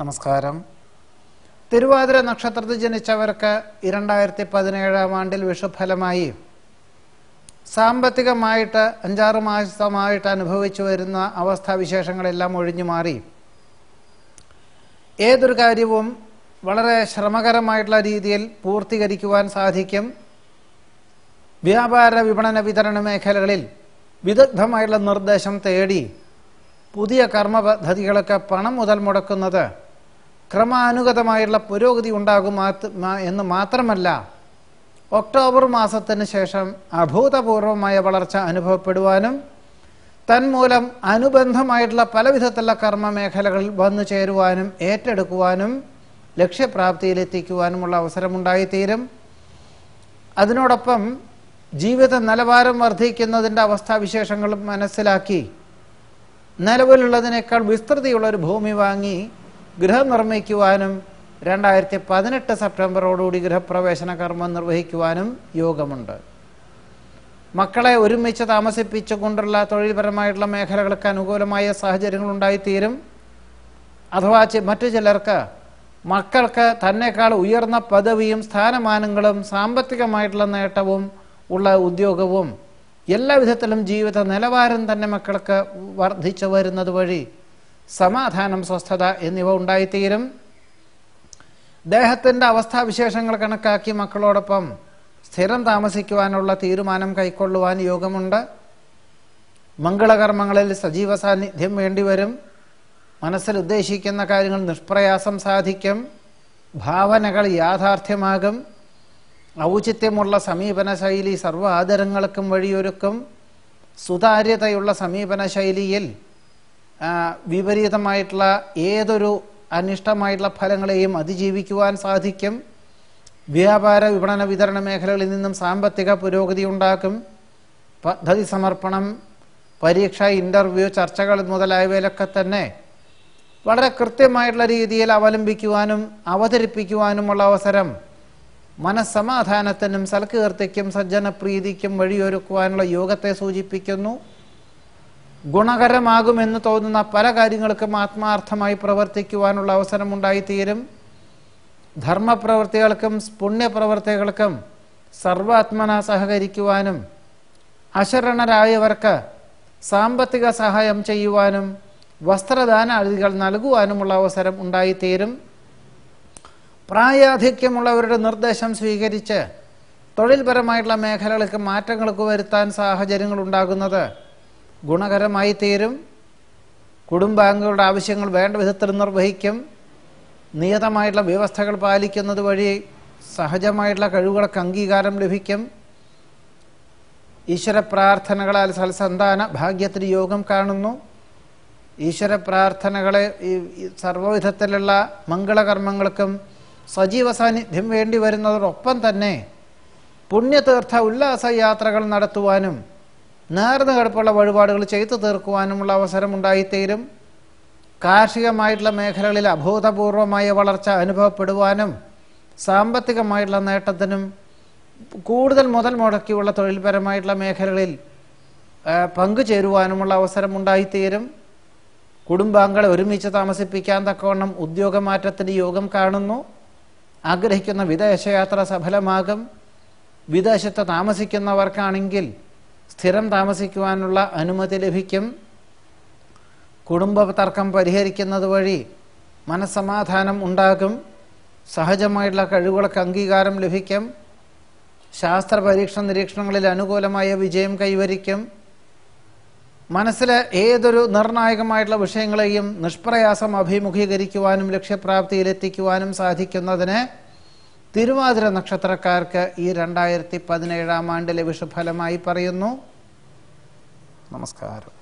നമസ്കാരം തിരുവാതിര നക്ഷത്രത്തിൽ ജനിച്ചവർക്ക് ഇരണ്ടായിരത്തി പതിനേഴാം ആണ്ടിൽ വിഷുഫലമായി സാമ്പത്തികമായിട്ട് അഞ്ചാറ് മാസമായിട്ട് അനുഭവിച്ചു വരുന്ന അവസ്ഥാവിശേഷങ്ങളെല്ലാം ഒഴിഞ്ഞു മാറി ഏതൊരു കാര്യവും വളരെ ശ്രമകരമായിട്ടുള്ള രീതിയിൽ പൂർത്തീകരിക്കുവാൻ സാധിക്കും വ്യാപാര വിപണന വിതരണ മേഖലകളിൽ വിദഗ്ധമായിട്ടുള്ള നിർദ്ദേശം തേടി പുതിയ കർമ്മ പദ്ധതികളൊക്കെ പണം മുതൽ മുടക്കുന്നത് ക്രമാനുഗതമായുള്ള പുരോഗതി ഉണ്ടാകും എന്ന് മാത്രമല്ല ഒക്ടോബർ മാസത്തിന് ശേഷം അഭൂതപൂർവമായ വളർച്ച അനുഭവപ്പെടുവാനും തന്മൂലം അനുബന്ധമായിട്ടുള്ള പലവിധത്തിലുള്ള കർമ്മ മേഖലകളിൽ വന്നു ചേരുവാനും ഏറ്റെടുക്കുവാനും ലക്ഷ്യപ്രാപ്തിയിലെത്തിക്കുവാനുമുള്ള അവസരമുണ്ടായിത്തീരും അതിനോടൊപ്പം ജീവിത നിലവാരം വർദ്ധിക്കുന്നതിൻ്റെ അവസ്ഥാവിശേഷങ്ങളും മനസ്സിലാക്കി നിലവിലുള്ളതിനേക്കാൾ വിസ്തൃതിയുള്ള ഒരു ഭൂമി വാങ്ങി ഗൃഹം നിർമ്മിക്കുവാനും രണ്ടായിരത്തി പതിനെട്ട് സെപ്റ്റംബറോടുകൂടി ഗൃഹപ്രവേശന കർമ്മം നിർവഹിക്കുവാനും യോഗമുണ്ട് മക്കളെ ഒരുമിച്ച് താമസിപ്പിച്ചുകൊണ്ടുള്ള തൊഴിൽപരമായിട്ടുള്ള മേഖലകൾക്ക് അനുകൂലമായ സാഹചര്യങ്ങൾ ഉണ്ടായിത്തീരും അഥവാ മറ്റു ചിലർക്ക് മക്കൾക്ക് തന്നെക്കാൾ ഉയർന്ന പദവിയും സ്ഥാനമാനങ്ങളും സാമ്പത്തികമായിട്ടുള്ള നേട്ടവും ഉള്ള ഉദ്യോഗവും എല്ലാ വിധത്തിലും ജീവിത നിലവാരം തന്നെ മക്കൾക്ക് വർദ്ധിച്ചു വരുന്നത് വഴി സമാധാനം സ്വസ്ഥത എന്നിവ ഉണ്ടായിത്തീരും ദേഹത്തിൻ്റെ അവസ്ഥാവിശേഷങ്ങൾ കണക്കാക്കി മക്കളോടൊപ്പം സ്ഥിരം താമസിക്കുവാനുള്ള തീരുമാനം കൈക്കൊള്ളുവാൻ യോഗമുണ്ട് മംഗളകർമ്മങ്ങളിൽ സജീവ സാന്നിധ്യം വേണ്ടിവരും മനസ്സിൽ ഉദ്ദേശിക്കുന്ന കാര്യങ്ങൾ നിഷ്പ്രയാസം സാധിക്കും ഭാവനകൾ യാഥാർത്ഥ്യമാകും ഔചിത്യമുള്ള സമീപന ശൈലി സർവ്വ ആദരങ്ങൾക്കും വഴിയൊരുക്കും സുതാര്യതയുള്ള സമീപന ശൈലിയിൽ വിപരീതമായിട്ടുള്ള ഏതൊരു അനിഷ്ടമായിട്ടുള്ള ഫലങ്ങളെയും അതിജീവിക്കുവാൻ സാധിക്കും വ്യാപാര വിപണന വിതരണ മേഖലകളിൽ നിന്നും സാമ്പത്തിക പുരോഗതി ഉണ്ടാക്കും പദ്ധതി സമർപ്പണം പരീക്ഷ ഇൻ്റർവ്യൂ ചർച്ചകൾ മുതലായവയിലൊക്കെ തന്നെ വളരെ കൃത്യമായിട്ടുള്ള രീതിയിൽ അവലംബിക്കുവാനും അവതരിപ്പിക്കുവാനുമുള്ള അവസരം മനസ്സമാധാനത്തിനും സൽകീർത്തിക്കും പ്രീതിക്കും വഴിയൊരുക്കുവാനുള്ള യോഗത്തെ സൂചിപ്പിക്കുന്നു ഗുണകരമാകുമെന്ന് തോന്നുന്ന പല കാര്യങ്ങൾക്കും ആത്മാർത്ഥമായി പ്രവർത്തിക്കുവാനുള്ള അവസരമുണ്ടായിത്തീരും ധർമ്മപ്രവർത്തികൾക്കും പുണ്യപ്രവർത്തികൾക്കും സർവാത്മന സഹകരിക്കുവാനും അശരണരായവർക്ക് സാമ്പത്തിക സഹായം ചെയ്യുവാനും വസ്ത്രദാന അഴികൾ നൽകുവാനുമുള്ള അവസരം ഉണ്ടായിത്തീരും പ്രായാധിക്യമുള്ളവരുടെ നിർദ്ദേശം സ്വീകരിച്ച് തൊഴിൽപരമായിട്ടുള്ള മേഖലകൾക്ക് മാറ്റങ്ങൾക്ക് വരുത്താൻ സാഹചര്യങ്ങൾ ഉണ്ടാകുന്നത് ഗുണകരമായി തീരും കുടുംബാംഗങ്ങളുടെ ആവശ്യങ്ങൾ വേണ്ട വിധത്തിൽ നിർവഹിക്കും നിയതമായിട്ടുള്ള വ്യവസ്ഥകൾ പാലിക്കുന്നത് വഴി സഹജമായിട്ടുള്ള കഴിവുകൾക്ക് അംഗീകാരം ലഭിക്കും ഈശ്വര പ്രാർത്ഥനകളാൽ സൽസന്താന ഭാഗ്യത്തിന് യോഗം കാണുന്നു ഈശ്വര പ്രാർത്ഥനകളെ ഈ സർവവിധത്തിലുള്ള മംഗളകർമ്മങ്ങൾക്കും സജീവ സാന്നിധ്യം വേണ്ടി വരുന്നതോടൊപ്പം തന്നെ പുണ്യതീർത്ഥ ഉല്ലാസ യാത്രകൾ നടത്തുവാനും നേർന്ന് കിടപ്പുള്ള വഴിപാടുകൾ ചെയ്തു തീർക്കുവാനുമുള്ള ഉണ്ടായിത്തീരും കാർഷികമായിട്ടുള്ള മേഖലകളിൽ അഭൂതപൂർവമായ വളർച്ച അനുഭവപ്പെടുവാനും സാമ്പത്തികമായിട്ടുള്ള നേട്ടത്തിനും കൂടുതൽ മുതൽ മുടക്കിയുള്ള തൊഴിൽപരമായിട്ടുള്ള മേഖലകളിൽ പങ്കുചേരുവാനുമുള്ള ഉണ്ടായിത്തീരും കുടുംബാംഗങ്ങളെ ഒരുമിച്ച് താമസിപ്പിക്കാൻ തക്കവണ്ണം ഉദ്യോഗമാറ്റത്തിന് യോഗം കാണുന്നു ആഗ്രഹിക്കുന്ന വിദേശയാത്ര സഫലമാകും വിദേശത്ത് താമസിക്കുന്നവർക്കാണെങ്കിൽ സ്ഥിരം താമസിക്കുവാനുള്ള അനുമതി ലഭിക്കും കുടുംബ തർക്കം പരിഹരിക്കുന്നത് വഴി മനസ്സമാധാനം ഉണ്ടാകും സഹജമായിട്ടുള്ള കഴിവുകൾക്ക് അംഗീകാരം ലഭിക്കും ശാസ്ത്ര പരീക്ഷണ നിരീക്ഷണങ്ങളിൽ അനുകൂലമായ വിജയം കൈവരിക്കും മനസ്സിലെ ഏതൊരു നിർണായകമായിട്ടുള്ള വിഷയങ്ങളെയും നിഷ്പ്രയാസം അഭിമുഖീകരിക്കുവാനും ലക്ഷ്യപ്രാപ്തിയിലെത്തിക്കുവാനും സാധിക്കുന്നതിന് തിരുവാതിര നക്ഷത്രക്കാർക്ക് ഈ രണ്ടായിരത്തി പതിനേഴാം ആണ്ടിലെ വിഷുഫലമായി പറയുന്നു നമസ്കാരം